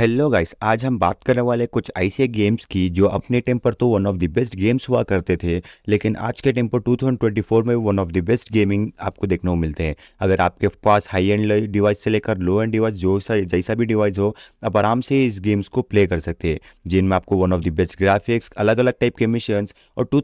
hello guys आज हम बात करने वाले कुछ ऐसे गेम्स की जो अपने टाइम पर तो one of the best games हुआ करते थे लेकिन आज के टाइम पर 2024 में one of the best gaming आपको देखने को मिलते हैं अगर आपके पास हाई एंड डिवाइस से लेकर लो एंड डिवाइस जो सा जैसा भी डिवाइस हो आप आराम से इस गेम्स को प्ले कर सकते हैं जिनमें आपको one of the best graphics अलग अलग टाइप के मिशन और टू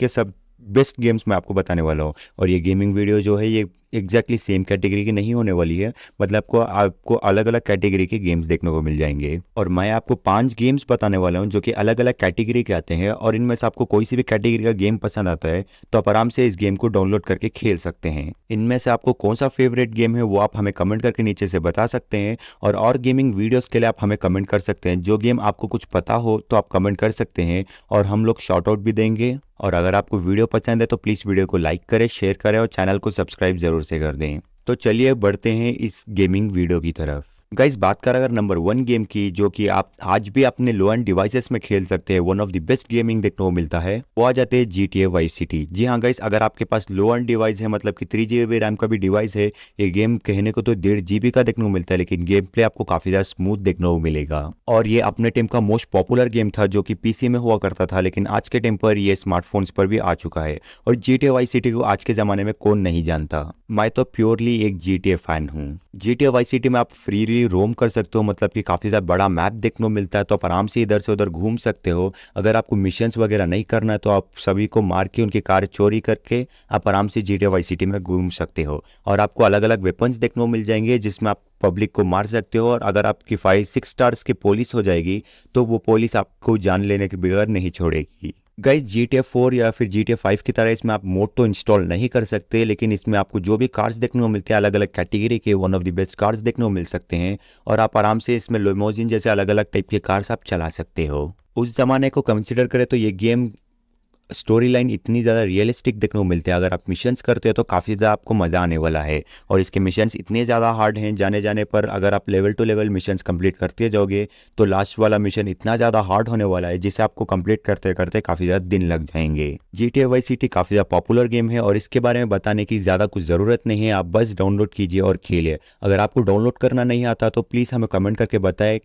के सब बेस्ट गेम्स मैं आपको बताने वाला हूँ और ये गेमिंग वीडियो जो है ये एग्जैक्टली सेम कैटेगरी की नहीं होने वाली है मतलब आपको आपको अलग अलग कैटेगरी के गेम्स देखने को मिल जाएंगे और मैं आपको पांच गेम्स बताने वाला हूँ जो कि अलग अलग कैटेगरी के आते हैं और इनमें से आपको कोई सी भी कैटेगरी का गेम पसंद आता है तो आप आराम से इस गेम को डाउनलोड करके खेल सकते हैं इनमें से आपको कौन सा फेवरेट गेम है वो आप हमें कमेंट करके नीचे से बता सकते हैं और और गेमिंग वीडियोस के लिए आप हमें कमेंट कर सकते हैं जो गेम आपको कुछ पता हो तो आप कमेंट कर सकते हैं और हम लोग शॉर्ट आउट भी देंगे और अगर आपको वीडियो पसंद है तो प्लीज़ वीडियो को लाइक करें शेयर करें और चैनल को सब्सक्राइब जरूर से कर दें तो चलिए अब बढ़ते हैं इस गेमिंग वीडियो की तरफ गाइज बात कर अगर नंबर वन गेम की जो कि आप आज भी अपने लो एंड डिवाइसेस में खेल सकते हैं one of the best gaming देखने को मिलता है वो आ जाते हैं जी टी ए सिटी जी हाँ गाइज अगर आपके पास लो एंड डिवाइस है मतलब कि थ्री जी रैम का भी डिवाइस है ये गेम कहने को तो डेढ़ जी का देखने को मिलता है लेकिन गेम प्ले आपको काफी ज्यादा स्मूथ देखने को मिलेगा और ये अपने टाइम का मोस्ट पॉपुलर गेम था जो की पीसी में हुआ करता था लेकिन आज के टाइम पर यह स्मार्टफोन पर भी आ चुका है और जी टी सिटी को आज के जमाने में कौन नहीं जानता मैं तो प्योरली एक जी फैन हूँ जी टी सिटी में आप फ्री फ्रीली रोम कर सकते हो मतलब कि काफ़ी ज़्यादा बड़ा मैप देखने को मिलता है तो आप आराम से इधर से उधर घूम सकते हो अगर आपको मिशंस वगैरह नहीं करना है तो आप सभी को मार के उनकी कार चोरी करके आप आराम से जी वाई सिटी में घूम सकते हो और आपको अलग अलग वेपन्स देखने को मिल जाएंगे जिसमें आप पब्लिक को मार सकते हो और अगर आपकी फाइव सिक्स स्टार्स की पोलिस हो जाएगी तो वो पोलिस आपको जान लेने के बगैर नहीं छोड़ेगी गाइज जी टी फोर या फिर जी टी फाइव की तरह इसमें आप मोड तो इंस्टॉल नहीं कर सकते लेकिन इसमें आपको जो भी कार्स देखने को मिलते हैं अलग अलग कैटेगरी के one of the best cars देखने को मिल सकते हैं और आप आराम से इसमें लोमोजिन जैसे अलग अलग टाइप के कार्स आप चला सकते हो उस ज़माने को कंसिडर करें तो ये गेम स्टोरी लाइन इतनी ज़्यादा रियलिस्टिक देखने को मिलती है अगर आप मिशंस करते हो तो काफ़ी ज़्यादा आपको मज़ा आने वाला है और इसके मिशंस इतने ज़्यादा हार्ड हैं जाने जाने पर अगर आप level to level missions complete करते जाओगे तो लास्ट वाला मिशन इतना ज़्यादा हार्ड होने वाला है जिसे आपको कंप्लीट करते करते काफ़ी ज़्यादा दिन लग जाएंगे जी टी वाई टी काफ़ी ज़्यादा पॉपुलर गेम है और इसके बारे में बताने की ज़्यादा कुछ ज़रूरत नहीं है आप बस डाउनलोड कीजिए और खेलिए अगर आपको डाउनलोड करना नहीं आता तो प्लीज़ हमें कमेंट करके बताएं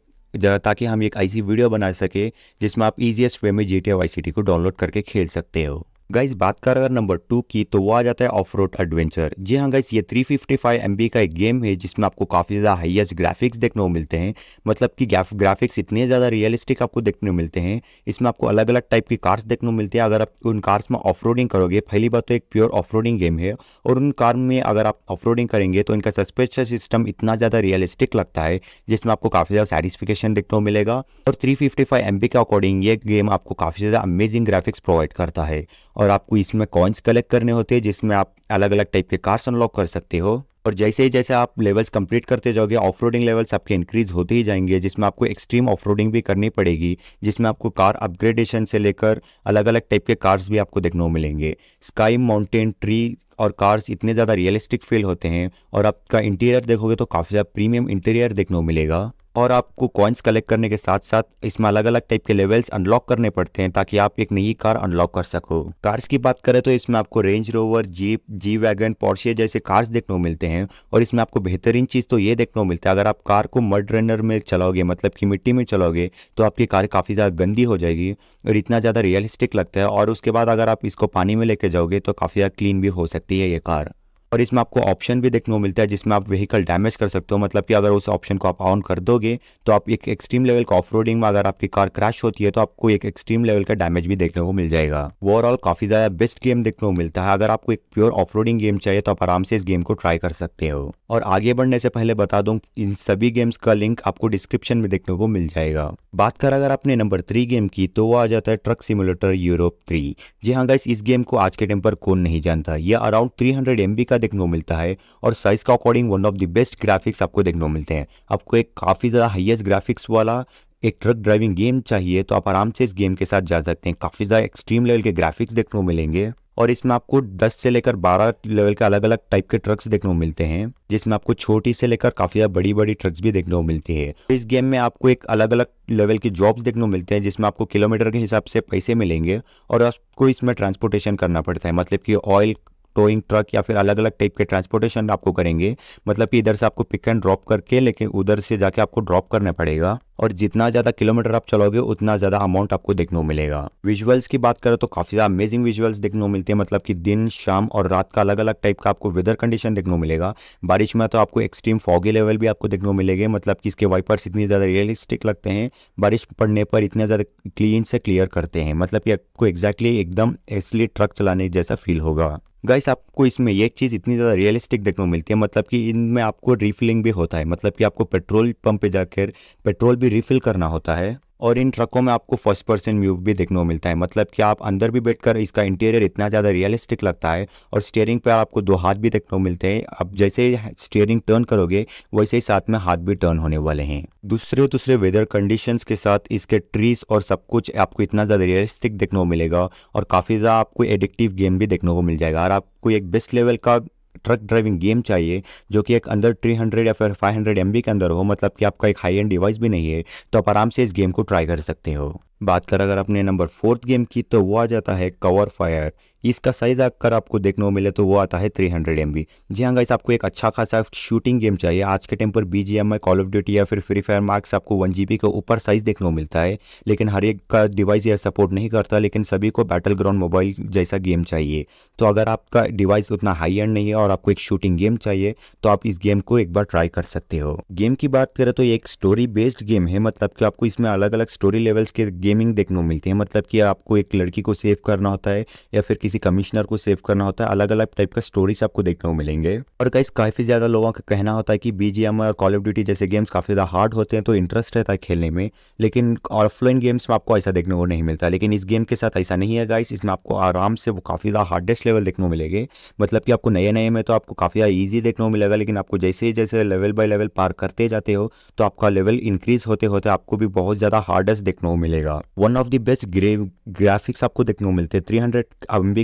ताकि हम एक ऐसी वीडियो बना सके जिसमें आप ईजिएस्ट वे में जी टी को डाउनलोड करके खेल सकते हो गाइस बात कर अगर नंबर टू की तो वो आ जाता है ऑफ रोड एडवेंचर जी हाँ गाइस ये 355 फिफ्टी का एक गेम है जिसमें आपको काफ़ी ज़्यादा हाईएस्ट ग्राफिक्स देखने को मिलते हैं मतलब कि ग्राफिक्स इतने ज़्यादा रियलिस्टिक आपको देखने को मिलते हैं इसमें आपको अलग अलग टाइप की कार्स देखने को मिलती है अगर आप उन कार्स में ऑफ करोगे पहली बात तो एक प्योर ऑफ गेम है और उन कार में अगर आप ऑफ करेंगे तो इनका सस्पेंशन सिस्टम इतना ज़्यादा रियलिस्टिक लगता है जिसमें आपको काफ़ी ज़्यादा सेटिस्फिकेशन देखने को मिलेगा और थ्री फिफ्टी के अकॉर्डिंग ये गेम आपको काफ़ी ज़्यादा अमेजिंग ग्राफिक्स प्रोवाइड करता है और आपको इसमें कॉइन्स कलेक्ट करने होते हैं जिसमें आप अलग अलग टाइप के कार्स अनलॉक कर सकते हो और जैसे ही जैसे आप लेवल्स कंप्लीट करते जाओगे ऑफ लेवल्स आपके इंक्रीज होते ही जाएंगे जिसमें आपको एक्सट्रीम ऑफ भी करनी पड़ेगी जिसमें आपको कार अपग्रेडेशन से लेकर अलग अलग टाइप के कार्स भी आपको देखने को मिलेंगे स्काई माउंटेन ट्री और कार्स इतने ज़्यादा रियलिस्टिक फील होते हैं और आपका इंटीरियर देखोगे तो काफ़ी ज़्यादा प्रीमियम इंटीरियर देखने को मिलेगा और आपको कॉइन्स कलेक्ट करने के साथ साथ इसमें अलग अलग टाइप के लेवल्स अनलॉक करने पड़ते हैं ताकि आप एक नई कार अनलॉक कर सको कार्स की बात करें तो इसमें आपको Range Rover Jeep G wagon Porsche जैसे कार्स देखने को मिलते हैं और इसमें आपको बेहतरीन चीज़ तो ये देखने को मिलता है अगर आप कार को मड रनर में चलाओगे मतलब की मिट्टी में चलाओगे तो आपकी कार काफ़ी ज़्यादा गंदी हो जाएगी और इतना ज़्यादा रियलिस्टिक लगता है और उसके बाद अगर आप इसको पानी में लेके जाओगे तो काफ़ी ज़्यादा क्लीन भी हो सकती है ये कार और इसमें आपको ऑप्शन भी देखने को मिलता है जिसमें आप व्हीकल डैमेज कर सकते हो मतलब कि अगर उस ऑप्शन को आप ऑन कर दोगे तो आप एक एक्सट्रीम लेवल का ऑफ में अगर आपकी कार क्रैश होती है तो आपको एक एक्सट्रीम लेवल का डैमेज भी देखने को मिल जाएगा ओवरऑल काफी ज्यादा बेस्ट गेम देखने को मिलता है अगर आपको एक प्योर ऑफ गेम चाहिए तो आप आराम से इस गेम को ट्राई कर सकते हो और आगे बढ़ने से पहले बता दूं इन सभी गेम्स का लिंक आपको डिस्क्रिप्शन में देखने को मिल जाएगा बात कर अगर आपने नंबर थ्री गेम की तो वो आ जाता है ट्रक सिमुलेटर यूरोप थ्री जी हाँ गाइस इस गेम को आज के टाइम पर कौन नहीं जानता यह अराउंड थ्री हंड्रेड का का देखने को मिलता है और साइज का according one of the best graphics आपको देखने को मिलते हैं आपको एक काफ़ी ज़्यादा हाइएस्ट ग्राफिक्स वाला एक ट्रक ड्राइविंग गेम चाहिए तो आप आराम से इस गेम के साथ जा सकते हैं काफ़ी ज़्यादा एक्सट्रीम लेवल के ग्राफिक्स देखने को मिलेंगे और इसमें आपको 10 से लेकर 12 लेवल के अलग अलग टाइप के ट्रक्स देखने को मिलते हैं जिसमें आपको छोटी से लेकर काफ़ी ज़्यादा बड़ी बड़ी ट्रक्स भी देखने को मिलती है इस गेम में आपको एक अलग अलग लेवल के जॉब्स देखने को मिलते हैं जिसमें आपको किलोमीटर के हिसाब से पैसे मिलेंगे और आपको इसमें ट्रांसपोर्टेशन करना पड़ता है मतलब की ऑयल टोइंग ट्रक या फिर अलग अलग टाइप के ट्रांसपोर्टेशन आपको करेंगे मतलब कि इधर से आपको पिक एंड ड्रॉप करके लेकिन उधर से जाके आपको ड्रॉप करना पड़ेगा और जितना ज़्यादा किलोमीटर आप चलोगे उतना ज़्यादा अमाउंट आपको देखने को मिलेगा विजुअल्स की बात करें तो काफ़ी ज़्यादा अमेजिंग विजुअल्स देखने को मिलते हैं मतलब कि दिन शाम और रात का अलग अलग टाइप का आपको वेदर कंडीशन देखने को मिलेगा बारिश में तो आपको एक्सट्रीम फॉगी लेवल भी आपको देखने को मिलेगा मतलब कि इसके वाइपर्स इतनी ज़्यादा रियलिस्टिक लगते हैं बारिश पड़ने पर इतना ज़्यादा क्लीन से क्लियर करते हैं मतलब कि आपको एक्जैक्टली एकदम एसली ट्रक चलाने जैसा फील होगा गाइस आपको इसमें एक चीज़ इतनी ज़्यादा रियलिस्टिक देखने को मिलती है मतलब कि इनमें आपको रिफिलिंग भी होता है मतलब कि आपको पेट्रोल पंप पे जाकर पेट्रोल भी रिफिल करना होता है और इन ट्रकों में आपको फर्स्ट पर्सन व्यू भी देखने को मिलता है मतलब कि आप अंदर भी बैठकर इसका इंटीरियर इतना ज़्यादा रियलिस्टिक लगता है और स्टीयरिंग पर आपको दो हाथ भी देखने को मिलते हैं आप जैसे स्टीयरिंग टर्न करोगे वैसे ही साथ में हाथ भी टर्न होने वाले हैं दूसरे दूसरे वेदर कंडीशंस के साथ इसके ट्रीज और सब कुछ आपको इतना ज़्यादा रियलिस्टिक देखने को मिलेगा और काफ़ी ज़्यादा आपको एडिक्टिव गेम भी देखने को मिल जाएगा और आपको एक बेस्ट लेवल का ट्रक ड्राइविंग गेम चाहिए जो कि एक अंदर 300 या फिर 500 हंड्रेड के अंदर हो मतलब कि आपका एक हाई एंड डिवाइस भी नहीं है तो आप आराम से इस गेम को ट्राई कर सकते हो बात कर अगर अपने नंबर फोर्थ गेम की तो वो आ जाता है कवर फायर इसका साइज़ अगर आपको देखने को मिले तो वो आता है थ्री हंड्रेड एम बी जी हाँ गाइस आपको एक अच्छा खासा शूटिंग गेम चाहिए आज के टाइम पर B G M I call of duty या फिर फ्री फायर मार्क्स आपको वन जी बी के ऊपर साइज़ देखने को मिलता है लेकिन हर एक का डिवाइस यह सपोर्ट नहीं करता लेकिन सभी को बैटल ग्राउंड मोबाइल जैसा गेम चाहिए तो अगर आपका डिवाइस उतना हाई एंड नहीं है और आपको एक शूटिंग गेम चाहिए तो आप इस गेम को एक बार ट्राई कर सकते हो गेम की बात करें तो एक स्टोरी बेस्ड गेम है मतलब कि आपको इसमें अलग अलग स्टोरी लेवल्स के गेमिंग देखने को मिलती है मतलब कि आपको एक लड़की को सेव करना होता है या फिर किसी किसी कमिश्नर को सेव करना होता है अलग अलग टाइप का स्टोरीज आपको देखने को मिलेंगे और कई काफी ज्यादा लोगों का कहना होता है कि बीजीएम और कॉल ऑफ ड्यूटी जैसे गेम्स काफी ज्यादा हार्ड होते हैं तो इंटरेस्ट रहता है खेलने में लेकिन ऑफलाइन गेम्स में आपको ऐसा देखने को नहीं मिलता लेकिन इस गेम के साथ ऐसा नहीं है गाइस इसमें आपको आराम से वो काफी ज्यादा हार्डेस्ट लेवल देखने को मिलेंगे मतलब कि आपको नए नए में तो आपको काफी ज्यादा ईजी देखने को मिलेगा लेकिन आपको जैसे जैसे लेवल बाय लेवल पार करते जाते हो तो आपका लेवल इंक्रीज होते होते आपको भी बहुत ज्यादा हार्डेस्ट देखने को मिलेगा one of the best graphics आपको देखने को मिलते हैं थ्री हंड्रेड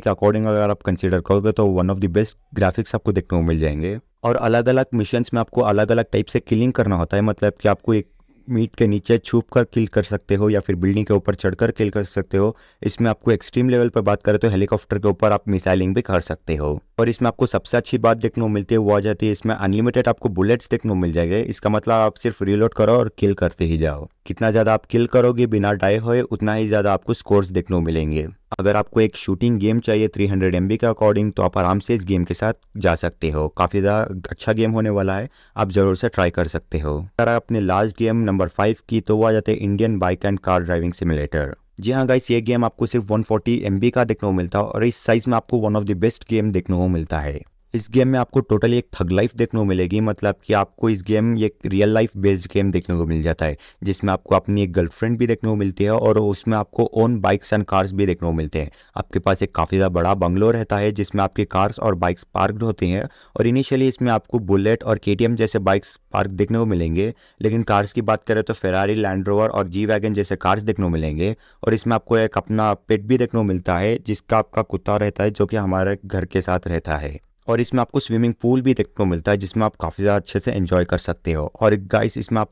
के अकॉर्डिंग अगर आप कंसिडर करोगे तो one of the best graphics आपको देखने को मिल जाएंगे और अलग अलग मिशन में आपको अलग अलग टाइप से किलिंग करना होता है मतलब कि आपको एक मीट के नीचे छुप कर किल कर सकते हो या फिर बिल्डिंग के ऊपर चढ़कर किल कर सकते हो इसमें आपको एक्सट्रीम लेवल पर बात करें तो हेलीकॉप्टर के ऊपर आप मिसाइलिंग भी कर सकते हो और इसमें आपको सबसे अच्छी बात देखने को मिलती है वो आ जाती है इसमें अनलिमिटेड आपको बुलेट्स देखने को मिल जाएंगे इसका मतलब आप सिर्फ रीलोड करो और किल करते ही जाओ कितना ज़्यादा आप किल करोगे बिना डाई हो उतना ही ज़्यादा आपको स्कोर्स देखने को मिलेंगे अगर आपको एक शूटिंग गेम चाहिए 300 हंड्रेड के अकॉर्डिंग तो आप आराम से इस गेम के साथ जा सकते हो काफ़ी ज़्यादा अच्छा गेम होने वाला है आप ज़रूर से ट्राई कर सकते हो अगर आपने लास्ट गेम नंबर फाइव की तो वो आ जाते हैं Indian bike and car driving simulator जी हाँ गाइस ये गेम आपको सिर्फ 140 फोर्टी का देखने को मिलता है और इस साइज़ में आपको one of the best game देखने को मिलता है इस गेम में आपको टोटली एक थग लाइफ देखने को मिलेगी मतलब कि आपको इस गेम एक रियल लाइफ बेस्ड गेम देखने को मिल जाता है जिसमें आपको अपनी एक गर्लफ्रेंड भी देखने को मिलती है और उसमें आपको ओन बाइक्स एंड कार्स भी देखने को मिलते हैं आपके पास एक काफ़ी ज़्यादा बड़ा बंगलो रहता है जिसमें आपके कार्स और बाइक्स पार्कड होती हैं और इनिशियली इसमें आपको बुलेट और के जैसे बाइक्स पार्क देखने को मिलेंगे लेकिन कार्स की बात करें तो फेरारी लैंड रोवर और जी वैगन जैसे कार्स देखने को मिलेंगे और इसमें आपको एक अपना पेट भी देखने को मिलता है जिसका आपका कुत्ता रहता है जो कि हमारे घर के साथ रहता है और इसमें आपको स्विमिंग पूल भी देखने को मिलता है जिसमें आप काफ़ी ज़्यादा अच्छे से इन्जॉय कर सकते हो और गाइस इसमें आप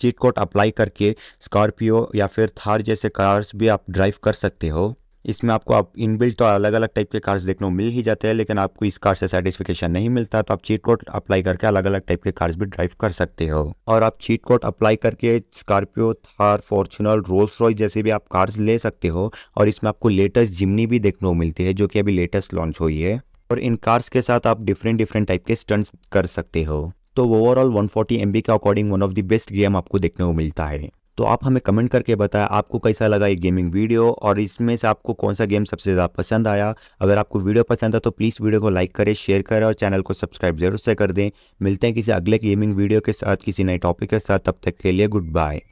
चीट कोड अप्लाई करके स्कॉर्पियो या फिर थार जैसे कार्स भी आप ड्राइव कर सकते हो इसमें आपको आप इनबिल्ट तो अलग अलग टाइप के कार्स देखने को मिल ही जाते हैं लेकिन आपको इस कार से सेटिस्फिकेशन नहीं मिलता तो आप चीट कोड अप्लाई करके अलग अलग टाइप के कार्स भी ड्राइव कर सकते हो और आप चीट कोड अप्लाई करके Scorpio Thar Fortuner Rolls Royce जैसे भी आप कार्स ले सकते हो और इसमें आपको लेटेस्ट जिमनी भी देखने को मिलती है जो कि अभी लेटेस्ट लॉन्च हुई है और इन कार्स के साथ आप डिफरेंट डिफरेंट टाइप के स्टंट्स कर सकते हो तो ओवरऑल 140 फोर्टी के according one of the best game आपको देखने को मिलता है तो आप हमें कमेंट करके बताएं आपको कैसा लगा ये गेमिंग वीडियो और इसमें से आपको कौन सा गेम सबसे ज़्यादा पसंद आया अगर आपको वीडियो पसंद आया तो प्लीज़ वीडियो को लाइक करें शेयर करें और चैनल को सब्सक्राइब जरूर से कर दें मिलते हैं किसी अगले गेमिंग वीडियो के साथ किसी नए टॉपिक के साथ तब तक के लिए गुड बाय